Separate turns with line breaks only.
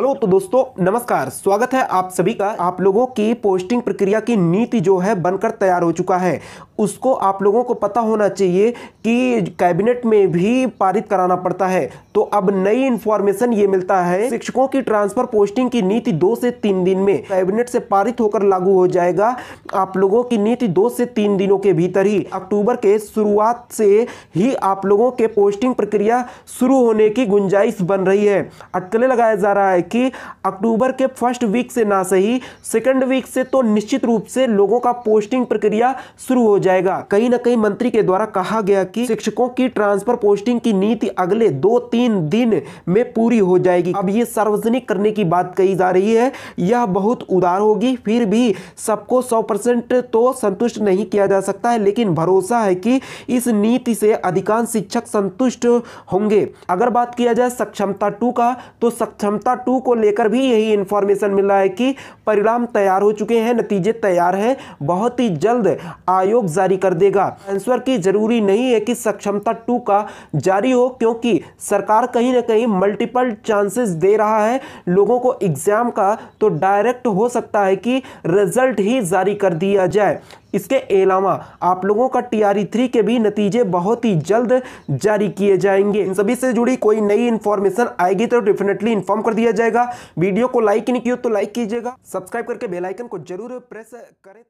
hello तो दोस्तों नमस्कार स्वागत है आप सभी का आप लोगों की पोस्टिंग प्रक्रिया की नीति जो है बनकर तैयार हो चुका है उसको आप लोगों को पता होना चाहिए कि कैबिनेट में भी पारित कराना पड़ता है तो अब नई इन्फॉर्मेशन ये मिलता है शिक्षकों की ट्रांसफर पोस्टिंग की नीति दो से तीन दिन में कैबिनेट से पारित होकर लागू हो जाएगा आप लोगों की नीति दो से तीन दिनों के भीतर ही अक्टूबर के शुरुआत से ही आप लोगों के पोस्टिंग प्रक्रिया शुरू होने की गुंजाइश बन रही है अटकले लगाया जा रहा है कि अक्टूबर के फर्स्ट वीक से ना सही सेकेंड वीक से तो निश्चित रूप से लोगों का पोस्टिंग प्रक्रिया शुरू हो जाएगा कहीं ना कहीं मंत्री के द्वारा कहा गया कि शिक्षकों की ट्रांसफर पोस्टिंग की नीति अगले दो तीन दिन में पूरी हो जाएगी अब ये सार्वजनिक करने की बात कही जा रही है यह बहुत उदार होगी फिर भी सबको सौ तो संतुष्ट नहीं किया जा सकता है लेकिन भरोसा है कि इस नीति से अधिकांश शिक्षक संतुष्ट होंगे अगर बात किया जाए सक्षमता टू का तो सक्षमता टू को लेकर भी यही इंफॉर्मेशन मिला है कि परिणाम तैयार हो चुके हैं नतीजे तैयार हैं बहुत ही जल्द आयोग जारी कर देगा आंसर की जरूरी नहीं है कि सक्षमता टू का जारी हो क्योंकि सरकार कहीं ना कहीं मल्टीपल चांसेस दे रहा है लोगों को एग्जाम का तो डायरेक्ट हो सकता है कि रिजल्ट ही जारी कर दिया जाए इसके अलावा आप लोगों का टी आर थ्री के भी नतीजे बहुत ही जल्द जारी किए जाएंगे इन सभी से जुड़ी कोई नई इन्फॉर्मेशन आएगी तो डेफिनेटली इन्फॉर्म कर दिया जाएगा वीडियो को लाइक नहीं किया तो लाइक कीजिएगा सब्सक्राइब करके बेल आइकन को जरूर प्रेस करें